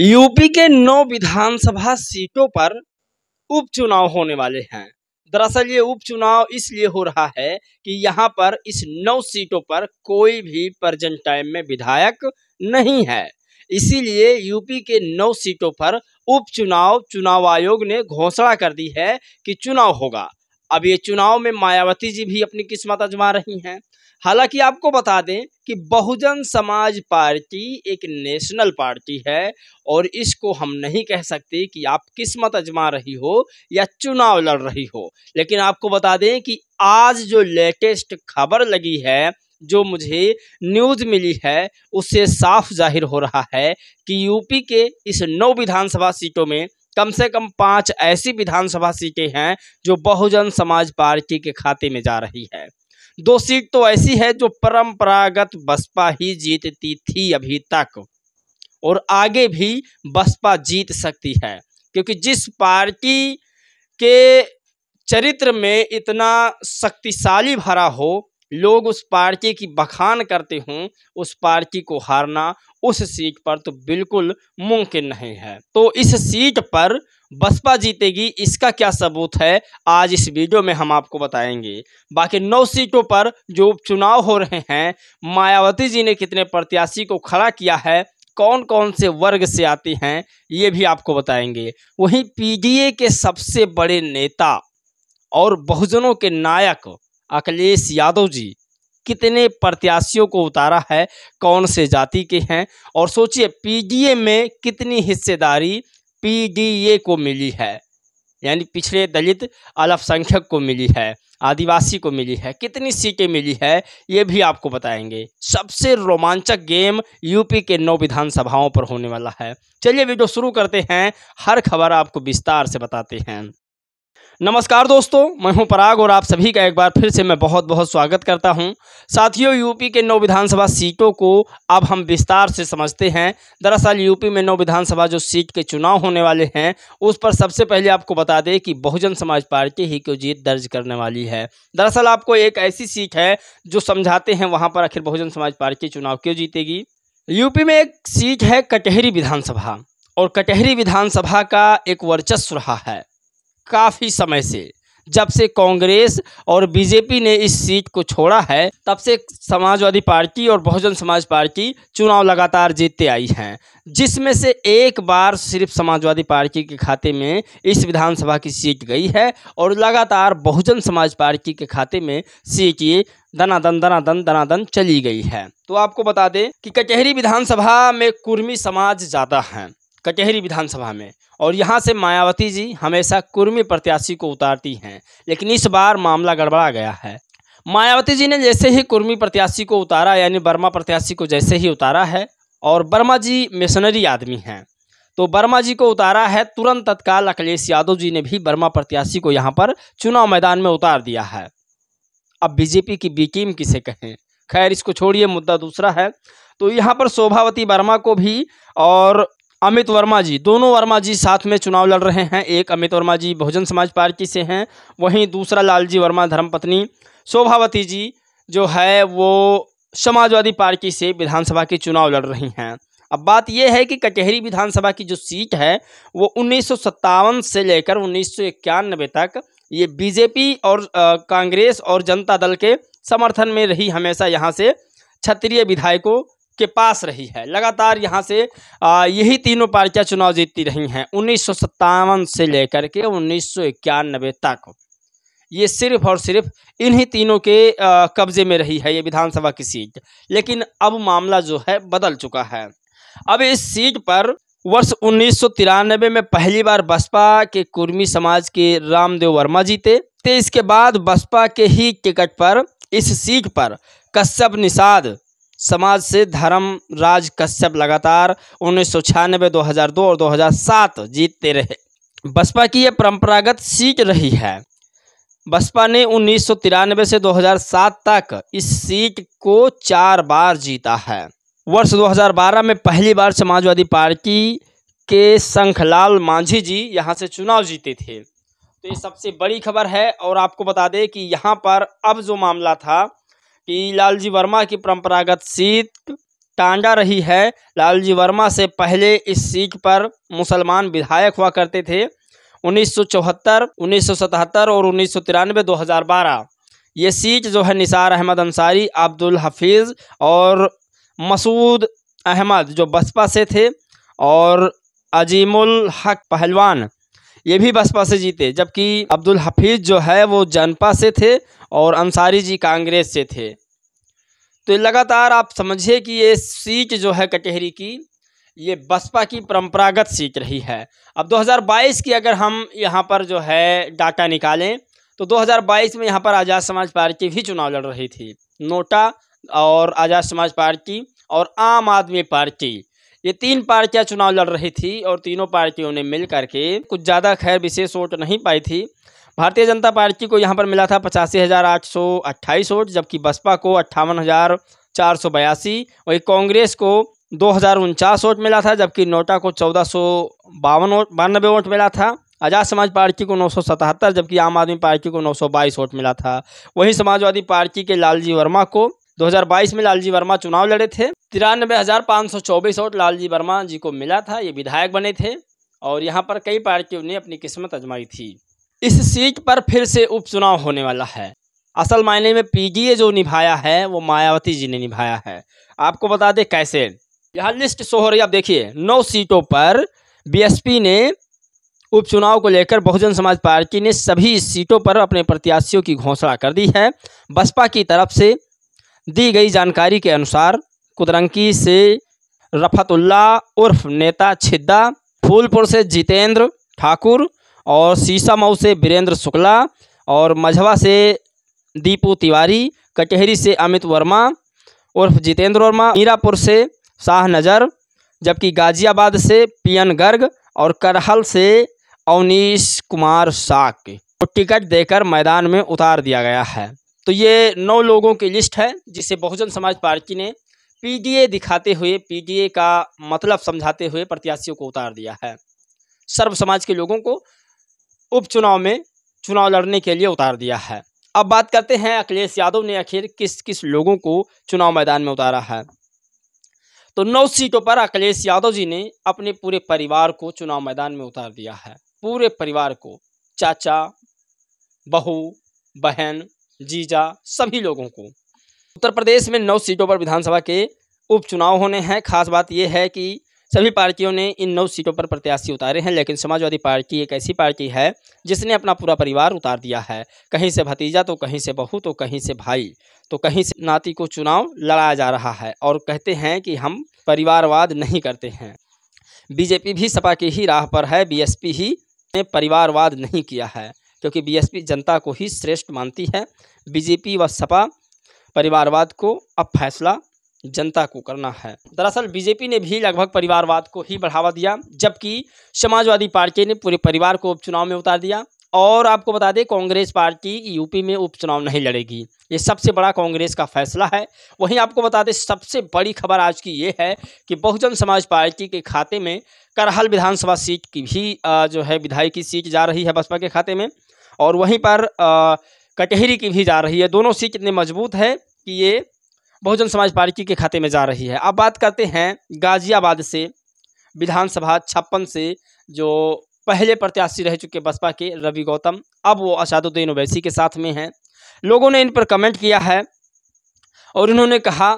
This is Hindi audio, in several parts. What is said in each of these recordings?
यूपी के नौ विधानसभा सीटों पर उपचुनाव होने वाले हैं दरअसल ये उपचुनाव इसलिए हो रहा है कि यहाँ पर इस नौ सीटों पर कोई भी प्रजेंट टाइम में विधायक नहीं है इसीलिए यूपी के नौ सीटों पर उपचुनाव चुनाव आयोग ने घोषणा कर दी है कि चुनाव होगा अब ये चुनाव में मायावती जी भी अपनी किस्मत अजमा रही हैं हालांकि आपको बता दें कि बहुजन समाज पार्टी एक नेशनल पार्टी है और इसको हम नहीं कह सकते कि आप किस्मत अजमा रही हो या चुनाव लड़ रही हो लेकिन आपको बता दें कि आज जो लेटेस्ट खबर लगी है जो मुझे न्यूज मिली है उससे साफ जाहिर हो रहा है कि यूपी के इस नौ विधानसभा सीटों में कम से कम पांच ऐसी विधानसभा सीटें हैं जो बहुजन समाज पार्टी के खाते में जा रही है दो सीट तो ऐसी है जो परंपरागत बसपा ही जीतती थी अभी तक और आगे भी बसपा जीत सकती है क्योंकि जिस पार्टी के चरित्र में इतना शक्तिशाली भरा हो लोग उस पार्टी की बखान करते हों उस पार्टी को हारना उस सीट पर तो बिल्कुल मुमकिन नहीं है तो इस सीट पर बसपा जीतेगी इसका क्या सबूत है आज इस वीडियो में हम आपको बताएंगे बाकी नौ सीटों पर जो उपचुनाव हो रहे हैं मायावती जी ने कितने प्रत्याशी को खड़ा किया है कौन कौन से वर्ग से आते हैं ये भी आपको बताएंगे वहीं पीडीए के सबसे बड़े नेता और बहुजनों के नायक अखिलेश यादव जी कितने प्रत्याशियों को उतारा है कौन से जाति के हैं और सोचिए पीडीए में कितनी हिस्सेदारी पीडीए को मिली है यानी पिछड़े दलित अल्पसंख्यक को मिली है आदिवासी को मिली है कितनी सीटें मिली है ये भी आपको बताएंगे सबसे रोमांचक गेम यूपी के नौ विधानसभाओं पर होने वाला है चलिए वीडियो शुरू करते हैं हर खबर आपको विस्तार से बताते हैं नमस्कार दोस्तों मैं हूं पराग और आप सभी का एक बार फिर से मैं बहुत बहुत स्वागत करता हूं साथियों यूपी के नौ विधानसभा सीटों को अब हम विस्तार से समझते हैं दरअसल यूपी में नौ विधानसभा जो सीट के चुनाव होने वाले हैं उस पर सबसे पहले आपको बता दें कि बहुजन समाज पार्टी ही क्यों जीत दर्ज करने वाली है दरअसल आपको एक ऐसी सीट है जो समझाते हैं वहाँ पर आखिर बहुजन समाज पार्टी चुनाव क्यों जीतेगी यूपी में एक सीट है कटहरी विधानसभा और कटहरी विधानसभा का एक वर्चस्व रहा है काफ़ी समय से जब से कांग्रेस और बीजेपी ने इस सीट को छोड़ा है तब से समाजवादी पार्टी और बहुजन समाज पार्टी चुनाव लगातार जीतते आई हैं जिसमें से एक बार सिर्फ समाजवादी पार्टी के खाते में इस विधानसभा की सीट गई है और लगातार बहुजन समाज पार्टी के खाते में सीट ये दनादन दनादन दनादन चली गई है तो आपको बता दें कि कचहरी विधानसभा में कुर्मी समाज ज़्यादा हैं कटहरी विधानसभा में और यहाँ से मायावती जी हमेशा कुर्मी प्रत्याशी को उतारती हैं लेकिन इस बार मामला गड़बड़ा गया है मायावती जी ने जैसे ही कुर्मी प्रत्याशी को उतारा यानी बर्मा प्रत्याशी को जैसे ही उतारा है और बर्मा जी मिशनरी आदमी हैं तो वर्मा जी को उतारा है तुरंत तत्काल अखिलेश यादव जी ने भी वर्मा प्रत्याशी को यहाँ पर चुनाव मैदान में उतार दिया है अब बीजेपी की बीकीम किसे कहें खैर इसको छोड़िए मुद्दा दूसरा है तो यहाँ पर शोभावती वर्मा को भी और अमित वर्मा जी दोनों वर्मा जी साथ में चुनाव लड़ रहे हैं एक अमित वर्मा जी बहुजन समाज पार्टी से हैं वहीं दूसरा लालजी वर्मा धर्मपत्नी शोभावती जी जो है वो समाजवादी पार्टी से विधानसभा के चुनाव लड़ रही हैं अब बात यह है कि कटहरी विधानसभा की जो सीट है वो उन्नीस से लेकर उन्नीस तक ये बीजेपी और कांग्रेस और जनता दल के समर्थन में रही हमेशा यहाँ से क्षत्रिय विधायकों के पास रही है लगातार यहाँ से यही तीनों पार्टियाँ चुनाव जीतती रही हैं उन्नीस से लेकर के उन्नीस तक ये सिर्फ और सिर्फ इन्हीं तीनों के कब्जे में रही है ये विधानसभा की सीट लेकिन अब मामला जो है बदल चुका है अब इस सीट पर वर्ष उन्नीस में पहली बार बसपा के कुर्मी समाज के रामदेव वर्मा जीते थे इसके बाद बसपा के ही टिकट पर इस सीट पर कश्यप निषाद समाज से धर्म राज कश्यप लगातार उन्नीस सौ छियानबे दो हजार दो और दो हजार सात जीतते रहे बसपा की यह परंपरागत सीट रही है बसपा ने उन्नीस से 2007 तक इस सीट को चार बार जीता है वर्ष 2012 में पहली बार समाजवादी पार्टी के शंखलाल मांझी जी यहाँ से चुनाव जीते थे तो ये सबसे बड़ी खबर है और आपको बता दें कि यहाँ पर अब जो मामला था कि लालजी वर्मा की परंपरागत सीट टांडा रही है लालजी वर्मा से पहले इस सीट पर मुसलमान विधायक हुआ करते थे 1974, 1977 और उन्नीस सौ 2012 ये सीट जो है निसार अहमद अंसारी अब्दुल हफीज़ और मसूद अहमद जो बसपा से थे और अजीमुल हक पहलवान ये भी बसपा से जीते जबकि अब्दुल हफीज़ जो है वो जनपा से थे और अंसारी जी कांग्रेस से थे तो लगातार आप समझिए कि ये सीट जो है कटहरी की ये बसपा की परंपरागत सीट रही है अब 2022 की अगर हम यहाँ पर जो है डाटा निकालें तो 2022 में यहाँ पर आज़ाद समाज पार्टी भी चुनाव लड़ रही थी नोटा और आज़ाद समाज पार्टी और आम आदमी पार्टी ये तीन पार्टियां चुनाव लड़ रही थी और तीनों पार्टियों ने मिल करके कुछ ज़्यादा खैर विशेष वोट नहीं पाई थी भारतीय जनता पार्टी को यहाँ पर मिला था पचासी हज़ार आठ सौ अट्ठाईस वोट जबकि बसपा को अट्ठावन हज़ार चार सौ बयासी वही कांग्रेस को दो हज़ार उनचास वोट मिला था जबकि नोटा को चौदह सौ बावन वोट बानबे वोट मिला था आज़ाद समाज पार्टी को नौ सौ सतहत्तर जबकि आम आदमी पार्टी को नौ सौ बाईस वोट मिला था वहीं समाजवादी पार्टी के लालजी वर्मा को 2022 में लालजी वर्मा चुनाव लड़े थे तिरानबे हजार पाँच सौ चौबीस वोट लालजी वर्मा जी को मिला था ये विधायक बने थे और यहाँ पर कई पार्टियों ने अपनी किस्मत आजमाई थी इस सीट पर फिर से उपचुनाव होने वाला है असल मायने में पीजीए जो निभाया है वो मायावती जी ने निभाया है आपको बता दें कैसे यह लिस्ट शो हो रही आप देखिए नौ सीटों पर बीएसपी ने उपचुनाव को लेकर बहुजन समाज पार्टी ने सभी सीटों पर अपने प्रत्याशियों की घोषणा कर दी है बसपा की तरफ से दी गई जानकारी के अनुसार कुदरंकी से रफतुल्ला उर्फ नेता छिद्दा फूलपुर से जितेंद्र ठाकुर और सीसामऊ से वीरेंद्र शुक्ला और मझवा से दीपू तिवारी कटहरी से अमित वर्मा उर्फ जितेंद्र वर्मा मीरापुर से शाह नज़र जबकि गाजियाबाद से पीएन गर्ग और करहल से अवनीश कुमार साक को टिकट देकर मैदान में उतार दिया गया है तो ये नौ लोगों की लिस्ट है जिसे बहुजन समाज पार्टी ने पीडीए दिखाते हुए पीडीए का मतलब समझाते हुए प्रत्याशियों को उतार दिया है सर्व समाज के लोगों को उपचुनाव में चुनाव लड़ने के लिए उतार दिया है अब बात करते हैं अखिलेश यादव ने आखिर किस किस लोगों को चुनाव मैदान में उतारा है तो नौ सीटों पर अखिलेश यादव जी ने अपने पूरे परिवार को चुनाव मैदान में उतार दिया है पूरे परिवार को चाचा बहू बहन जीजा सभी लोगों को उत्तर प्रदेश में नौ सीटों पर विधानसभा के उपचुनाव होने हैं खास बात यह है कि सभी पार्टियों ने इन नौ सीटों पर प्रत्याशी उतारे हैं लेकिन समाजवादी पार्टी एक ऐसी पार्टी है जिसने अपना पूरा परिवार उतार दिया है कहीं से भतीजा तो कहीं से बहू तो कहीं से भाई तो कहीं से नाती को चुनाव लड़ाया जा रहा है और कहते हैं कि हम परिवारवाद नहीं करते हैं बीजेपी भी सपा की ही राह पर है बीएसपी ही ने परिवारवाद नहीं किया है क्योंकि बीएसपी जनता को ही श्रेष्ठ मानती है बीजेपी व सपा परिवारवाद को अब फैसला जनता को करना है दरअसल बीजेपी ने भी लगभग परिवारवाद को ही बढ़ावा दिया जबकि समाजवादी पार्टी ने पूरे परिवार को उपचुनाव में उतार दिया और आपको बता दें कांग्रेस पार्टी यूपी में उपचुनाव नहीं लड़ेगी ये सबसे बड़ा कांग्रेस का फैसला है वहीं आपको बता दें सबसे बड़ी खबर आज की ये है कि बहुजन समाज पार्टी के खाते में करहल विधानसभा सीट की भी जो है विधायक की सीट जा रही है बसपा के खाते में और वहीं पर कटहरी की भी जा रही है दोनों सीट इतनी मजबूत है कि ये बहुजन समाज पार्टी के खाते में जा रही है अब बात करते हैं गाजियाबाद से विधानसभा छप्पन से जो पहले प्रत्याशी रह चुके बसपा के रवि गौतम अब वो असादुद्दीन ओवैसी के साथ में हैं लोगों ने इन पर कमेंट किया है और इन्होंने कहा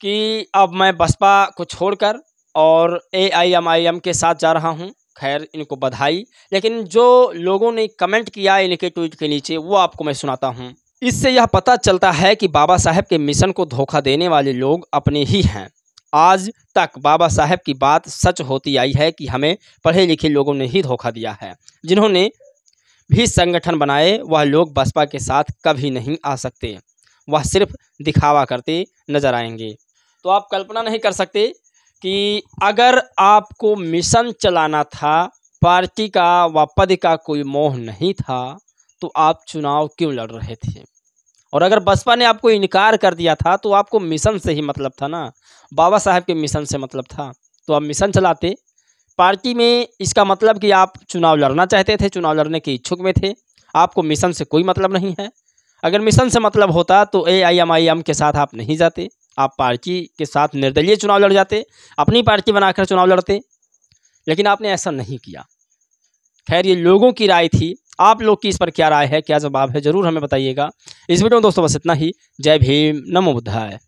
कि अब मैं बसपा को छोड़कर और ए आई एम आई एम के साथ जा रहा हूं खैर इनको बधाई लेकिन जो लोगों ने कमेंट किया इनके ट्वीट के नीचे वो आपको मैं सुनाता हूँ इससे यह पता चलता है कि बाबा साहेब के मिशन को धोखा देने वाले लोग अपने ही हैं आज तक बाबा साहेब की बात सच होती आई है कि हमें पढ़े लिखे लोगों ने ही धोखा दिया है जिन्होंने भी संगठन बनाए वह लोग बसपा के साथ कभी नहीं आ सकते वह सिर्फ दिखावा करते नजर आएंगे तो आप कल्पना नहीं कर सकते कि अगर आपको मिशन चलाना था पार्टी का व पद का कोई मोह नहीं था तो आप चुनाव क्यों लड़ रहे थे और अगर बसपा ने आपको इनकार कर दिया था तो आपको मिशन से ही मतलब था ना बाबा साहब के मिशन से मतलब था तो आप मिशन चलाते पार्टी में इसका मतलब कि आप चुनाव लड़ना चाहते थे चुनाव लड़ने के इच्छुक में थे आपको मिशन से कोई मतलब नहीं है अगर मिशन से मतलब होता तो ए आई एम आई एम के साथ आप नहीं जाते आप पार्टी के साथ निर्दलीय चुनाव लड़ जाते अपनी पार्टी बनाकर चुनाव लड़ते लेकिन आपने ऐसा नहीं किया खैर ये लोगों की राय थी आप लोग की इस पर क्या राय है क्या जवाब है जरूर हमें बताइएगा इस वीडियो में दोस्तों बस इतना ही जय भीम नमो बुद्धाय